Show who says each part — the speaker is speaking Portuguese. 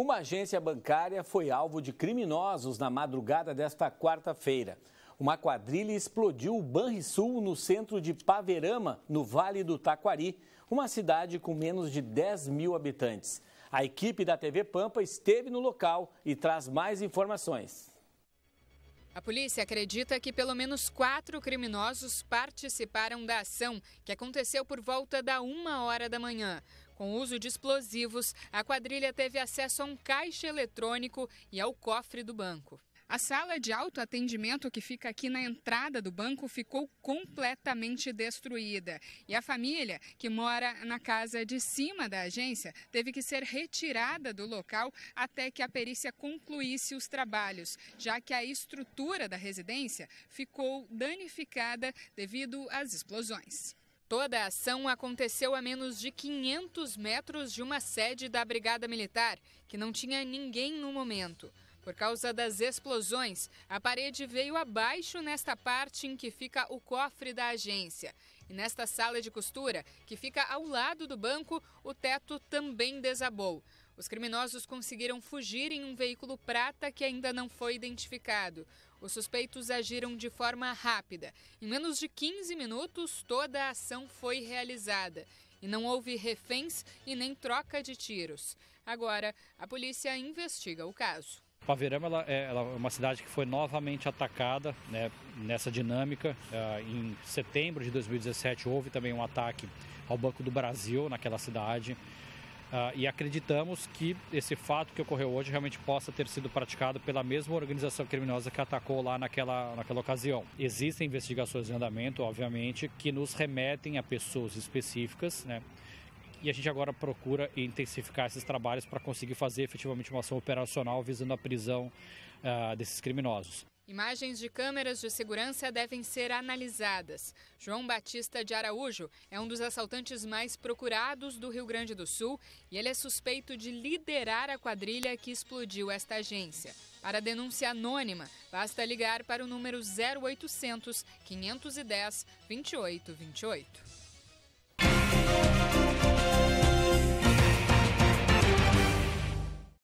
Speaker 1: Uma agência bancária foi alvo de criminosos na madrugada desta quarta-feira. Uma quadrilha explodiu o Banrisul no centro de Paverama, no Vale do Taquari, uma cidade com menos de 10 mil habitantes. A equipe da TV Pampa esteve no local e traz mais informações.
Speaker 2: A polícia acredita que pelo menos quatro criminosos participaram da ação, que aconteceu por volta da uma hora da manhã. Com o uso de explosivos, a quadrilha teve acesso a um caixa eletrônico e ao cofre do banco. A sala de autoatendimento que fica aqui na entrada do banco ficou completamente destruída. E a família, que mora na casa de cima da agência, teve que ser retirada do local até que a perícia concluísse os trabalhos, já que a estrutura da residência ficou danificada devido às explosões. Toda a ação aconteceu a menos de 500 metros de uma sede da Brigada Militar, que não tinha ninguém no momento. Por causa das explosões, a parede veio abaixo nesta parte em que fica o cofre da agência. E nesta sala de costura, que fica ao lado do banco, o teto também desabou. Os criminosos conseguiram fugir em um veículo prata que ainda não foi identificado. Os suspeitos agiram de forma rápida. Em menos de 15 minutos, toda a ação foi realizada. E não houve reféns e nem troca de tiros. Agora, a polícia investiga o caso.
Speaker 3: Paverama ela, é, ela é, uma cidade que foi novamente atacada né, nessa dinâmica. Ah, em setembro de 2017 houve também um ataque ao Banco do Brasil naquela cidade. Uh, e acreditamos que esse fato que ocorreu hoje realmente possa ter sido praticado pela mesma organização criminosa que atacou lá naquela, naquela ocasião. Existem investigações em andamento, obviamente, que nos remetem a pessoas específicas, né? e a gente agora procura intensificar esses trabalhos para conseguir fazer efetivamente uma ação operacional visando a prisão uh, desses criminosos.
Speaker 2: Imagens de câmeras de segurança devem ser analisadas. João Batista de Araújo é um dos assaltantes mais procurados do Rio Grande do Sul e ele é suspeito de liderar a quadrilha que explodiu esta agência. Para denúncia anônima, basta ligar para o número 0800 510 2828.